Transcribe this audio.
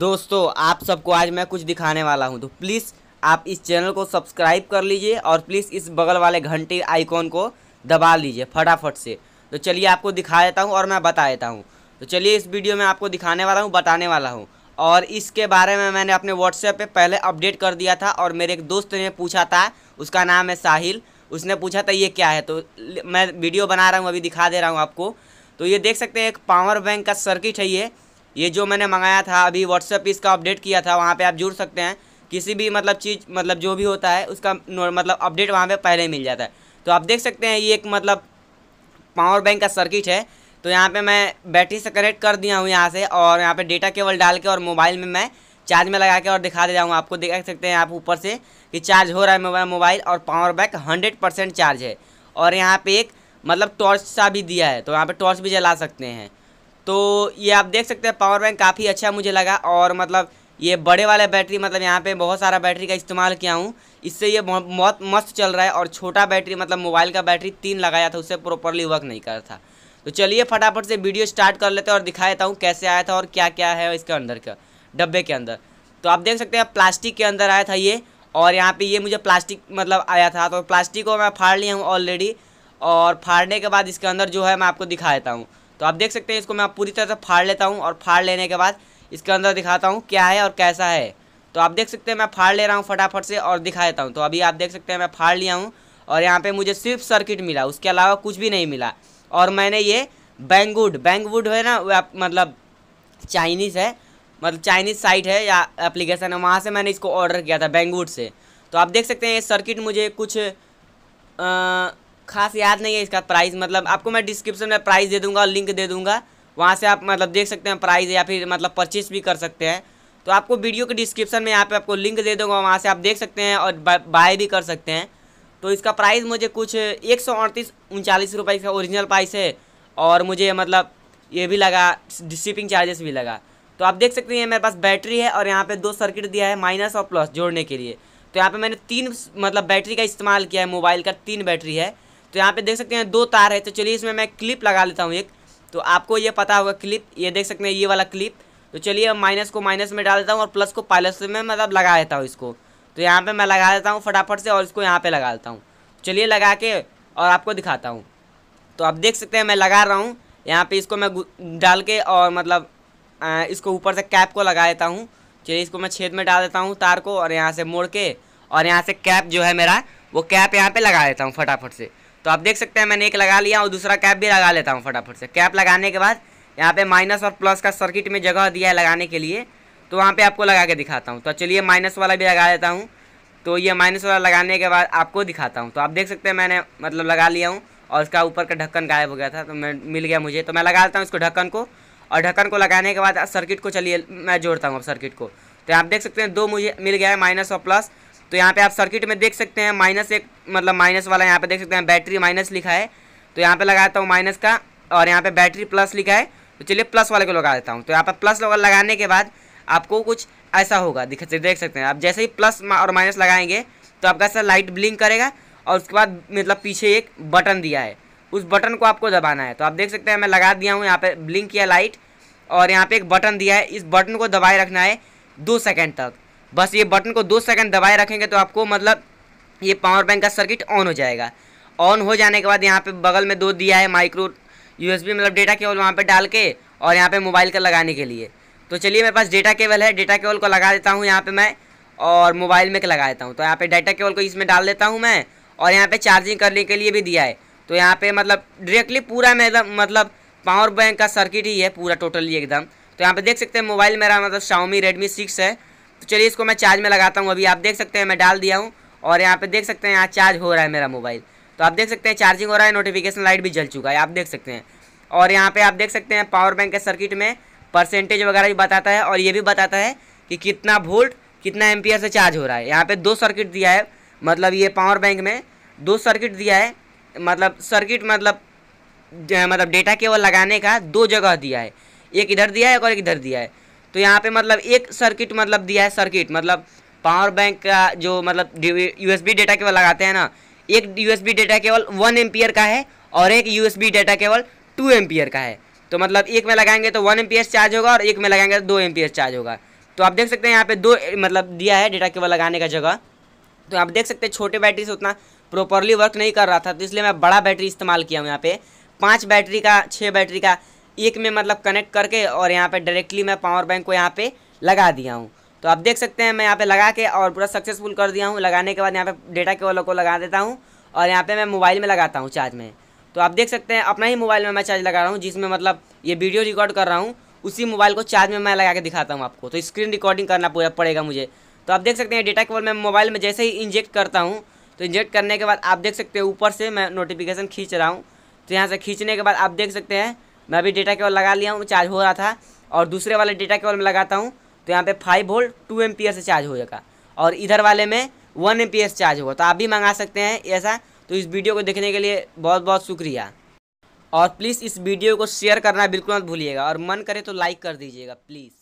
दोस्तों आप सबको आज मैं कुछ दिखाने वाला हूं तो प्लीज़ आप इस चैनल को सब्सक्राइब कर लीजिए और प्लीज़ इस बगल वाले घंटे आइकॉन को दबा लीजिए फटाफट से तो चलिए आपको दिखा देता हूँ और मैं बता देता हूँ तो चलिए इस वीडियो में आपको दिखाने वाला हूँ बताने वाला हूँ और इसके बारे में मैंने अपने व्हाट्सएप पे पहले अपडेट कर दिया था और मेरे एक दोस्त ने पूछा था उसका नाम है साहिल उसने पूछा था ये क्या है तो मैं वीडियो बना रहा हूँ अभी दिखा दे रहा हूँ आपको तो ये देख सकते हैं एक पावर बैंक का सर्किट है ये ये जो मैंने मंगाया था अभी व्हाट्सअप इसका अपडेट किया था वहाँ पर आप जुड़ सकते हैं किसी भी मतलब चीज़ मतलब जो भी होता है उसका मतलब अपडेट वहाँ पर पहले मिल जाता है तो आप देख सकते हैं ये एक मतलब पावर बैंक का सर्किट है तो यहाँ पे मैं बैटरी से कनेक्ट कर दिया हूँ यहाँ से और यहाँ पे डेटा केवल डाल के और मोबाइल में मैं चार्ज में लगा के और दिखा दे रहा हूँ आपको देख सकते हैं आप ऊपर से कि चार्ज हो रहा है मेरा मोबाइल और power bank hundred percent charge है और यहाँ पे एक मतलब टॉर्च सा भी दिया है तो यहाँ पर टॉर्च भी जला सकते हैं तो ये आप देख सकते हैं पावर बैंक काफ़ी अच्छा मुझे लगा और मतलब ये बड़े वाले बैटरी मतलब यहाँ पे बहुत सारा बैटरी का इस्तेमाल किया हूँ इससे ये बहुत मस्त चल रहा है और छोटा बैटरी मतलब मोबाइल का बैटरी तीन लगाया था उससे प्रॉपरली वर्क नहीं कर था तो चलिए फटाफट से वीडियो स्टार्ट कर लेते हैं और दिखा देता हूँ कैसे आया था और क्या क्या है इसके अंदर का डब्बे के अंदर तो आप देख सकते हैं प्लास्टिक के अंदर आया था ये और यहाँ पर ये मुझे प्लास्टिक मतलब आया था तो प्लास्टिक को मैं फाड़ लिया हूँ ऑलरेडी और फाड़ने के बाद इसके अंदर जो है मैं आपको दिखा देता हूँ तो आप देख सकते हैं इसको मैं पूरी तरह से फाड़ लेता हूँ और फाड़ लेने के बाद इसके अंदर दिखाता हूँ क्या है और कैसा है तो आप देख सकते हैं मैं फाड़ ले रहा हूँ फटाफट से और दिखा देता हूँ तो अभी आप देख सकते हैं मैं फाड़ लिया हूँ और यहाँ पर मुझे सिर्फ सर्किट मिला उसके अलावा कुछ भी नहीं मिला और मैंने ये बैंगवुड बैंगवुड है ना मतलब चाइनीज़ है मतलब चाइनीज़ साइट है या एप्लीकेशन है वहाँ से मैंने इसको ऑर्डर किया था बैंगवुड से तो आप देख सकते हैं ये सर्किट मुझे कुछ खास याद नहीं है इसका प्राइस मतलब आपको मैं डिस्क्रिप्शन में प्राइस दे दूंगा और लिंक दे दूंगा वहाँ से आप मतलब देख सकते हैं प्राइस या फिर मतलब परचेज भी कर सकते हैं तो आपको वीडियो के डिस्क्रिप्शन में यहाँ पे आपको लिंक दे दूंगा वहाँ से आप देख सकते हैं और बाय भी कर सकते हैं तो इसका प्राइस मुझे कुछ एक सौ अड़तीस उनचालीस रुपये ओरिजिनल प्राइस है और मुझे मतलब ये भी लगा शिपिंग चार्जेस भी लगा तो आप देख सकते हैं मेरे पास बैटरी है और यहाँ पर दो सर्किट दिया है माइनस और प्लस जोड़ने के लिए तो यहाँ पर मैंने तीन मतलब बैटरी का इस्तेमाल किया है मोबाइल का तीन बैटरी है तो यहाँ पे देख सकते हैं दो तार है तो चलिए इसमें मैं क्लिप लगा लेता हूँ एक तो आपको ये पता होगा क्लिप ये देख सकते हैं ये वाला क्लिप तो चलिए माइनस को माइनस में डाल देता हूँ और प्लस को प्लस में मतलब लगा देता हूँ इसको तो यहाँ पर मैं लगा देता हूँ फटाफट से और इसको यहाँ पर लगा देता हूँ चलिए लगा के और आपको दिखाता हूँ तो आप देख सकते हैं मैं लगा रहा हूँ यहाँ पर इसको मैं डाल के और मतलब इसको ऊपर से कैप को लगा देता हूँ चलिए इसको मैं छेद में डाल देता हूँ तार को और यहाँ से मोड़ के और यहाँ से कैप जो है मेरा वो कैप यहाँ पे लगा देता हूँ फटाफट से तो आप देख सकते हैं मैंने एक लगा लिया और दूसरा कैप भी लगा लेता हूँ फटाफट से कैप लगाने के बाद यहाँ पे माइनस और प्लस का सर्किट में जगह दिया है लगाने के लिए तो वहाँ पे आपको लगा के दिखाता हूँ तो चलिए माइनस वाला भी लगा लेता हूँ तो ये माइनस वाला लगाने के बाद आपको दिखाता हूँ तो आप देख सकते हैं मैंने मतलब लगा लिया हूँ और उसका ऊपर का ढक्कन गायब हो गया था तो मैं मिल गया मुझे तो मैं लगा लेता हूँ इसको ढक्कन को और ढक्कन को लगाने के बाद सर्किट को चलिए मैं जोड़ता हूँ अब सर्किट को तो आप देख सकते हैं दो मुझे मिल गया है माइनस और प्लस तो यहाँ पे आप सर्किट में देख सकते हैं माइनस एक मतलब माइनस वाला यहाँ पे देख सकते हैं बैटरी माइनस लिखा है तो यहाँ पे लगाता हूँ माइनस का और यहाँ पे बैटरी प्लस लिखा है तो चलिए प्लस वाले को लगा देता हूँ तो यहाँ पर प्लस लगाने के बाद आपको कुछ ऐसा होगा दिख देख सकते हैं आप जैसे ही प्लस और माइनस लगाएंगे तो आपका ऐसा लाइट ब्लिंक करेगा और उसके बाद मतलब पीछे एक बटन दिया है उस बटन को आपको दबाना है तो आप देख सकते हैं मैं लगा दिया हूँ यहाँ पर ब्लिंक किया लाइट और यहाँ पर एक बटन दिया है इस बटन को दबाए रखना है दो सेकेंड तक बस ये बटन को दो सेकंड दबाए रखेंगे तो आपको मतलब ये पावर बैंक का सर्किट ऑन हो जाएगा ऑन हो जाने के बाद यहाँ पे बगल में दो दिया है माइक्रो यूएसबी मतलब डेटा केबल वहाँ पे डाल के और यहाँ पे मोबाइल का लगाने के लिए तो चलिए मेरे पास डेटा केबल है डेटा केबल को लगा देता हूँ यहाँ पर मैं और मोबाइल में लगा देता हूँ तो यहाँ पर डाटा केबल को इसमें डाल देता हूँ मैं और यहाँ पर चार्जिंग करने के लिए भी दिया है तो यहाँ पर मतलब डायरेक्टली पूरा मेरा मतलब, मतलब पावर बैंक का सर्किट ही है पूरा टोटली एकदम तो यहाँ पे देख सकते हैं मोबाइल मेरा मतलब शाओमी रेडमी सिक्स है तो चलिए इसको मैं चार्ज में लगाता हूँ अभी आप देख सकते हैं मैं डाल दिया हूँ और यहाँ पे देख सकते हैं यहाँ चार्ज हो रहा है मेरा मोबाइल तो आप देख सकते हैं चार्जिंग हो रहा है नोटिफिकेशन लाइट भी जल चुका है आप देख सकते हैं और यहाँ पे आप देख सकते हैं पावर बैंक के सर्किट में परसेंटेज वगैरह भी बताता है और ये भी बताता है कि कितना वोल्ट कितना एम से चार्ज हो रहा है यहाँ पर दो सर्किट दिया है मतलब ये पावर बैंक में दो सर्किट दिया है मतलब सर्किट मतलब मतलब डेटा केवल लगाने का दो जगह दिया है एक इधर दिया है और एक इधर दिया है तो यहाँ पे मतलब एक सर्किट मतलब दिया है सर्किट मतलब पावर बैंक का जो मतलब यूएसबी डेटा केवल लगाते हैं ना एक USB data cable one ampere का है और एक USB data cable two ampere का है तो मतलब एक में लगाएंगे तो वन एम्पियर चार्ज होगा और एक में लगाएंगे तो दो एम्पियर चार्ज होगा तो आप देख सकते हैं यहाँ पे दो मतलब दिया है डेटा केवल लगाने का जगह तो आप देख सकते हैं छोटे बैटरी से उतना प्रॉपरली वर्क नहीं कर रहा था तो इसलिए मैं बड़ा बैटरी इस्तेमाल किया हूँ यहाँ पे पाँच बैटरी का छः बैटरी का एक में मतलब कनेक्ट करके और यहाँ पे डायरेक्टली मैं पावर बैंक को यहाँ पे लगा दिया हूँ तो आप देख सकते हैं मैं यहाँ पे लगा के और पूरा सक्सेसफुल कर दिया हूँ लगाने के बाद यहाँ पे डेटा केबल को लगा देता हूँ और यहाँ पे मैं मोबाइल में लगाता हूँ चार्ज में तो आप देख सकते हैं अपना ही मोबाइल में मैं चार्ज लगा रहा हूँ जिसमें मतलब ये वीडियो रिकॉर्ड कर रहा हूँ उसी मोबाइल को चार्ज में मैं लगा के दिखाता हूँ आपको तो स्क्रीन रिकॉर्डिंग करना पूरा पड़ेगा मुझे तो आप देख सकते हैं डेटा केवल मैं मोबाइल में जैसे ही इंजेक्ट करता हूँ तो इंजेक्ट करने के बाद आप देख सकते हैं ऊपर से मैं नोटिफिकेशन खींच रहा हूँ तो यहाँ से खींचने के बाद आप देख सकते हैं मैं अभी डेटा केवल लगा लिया हूँ चार्ज हो रहा था और दूसरे वाले डेटा केवल में लगाता हूँ तो यहाँ पे फाइव वोल्ट टू एम से चार्ज हो जाएगा और इधर वाले में वन एम चार्ज होगा तो आप भी मंगा सकते हैं ऐसा तो इस वीडियो को देखने के लिए बहुत बहुत शुक्रिया और प्लीज़ इस वीडियो को शेयर करना बिल्कुल मत भूलिएगा और मन करे तो लाइक कर दीजिएगा प्लीज़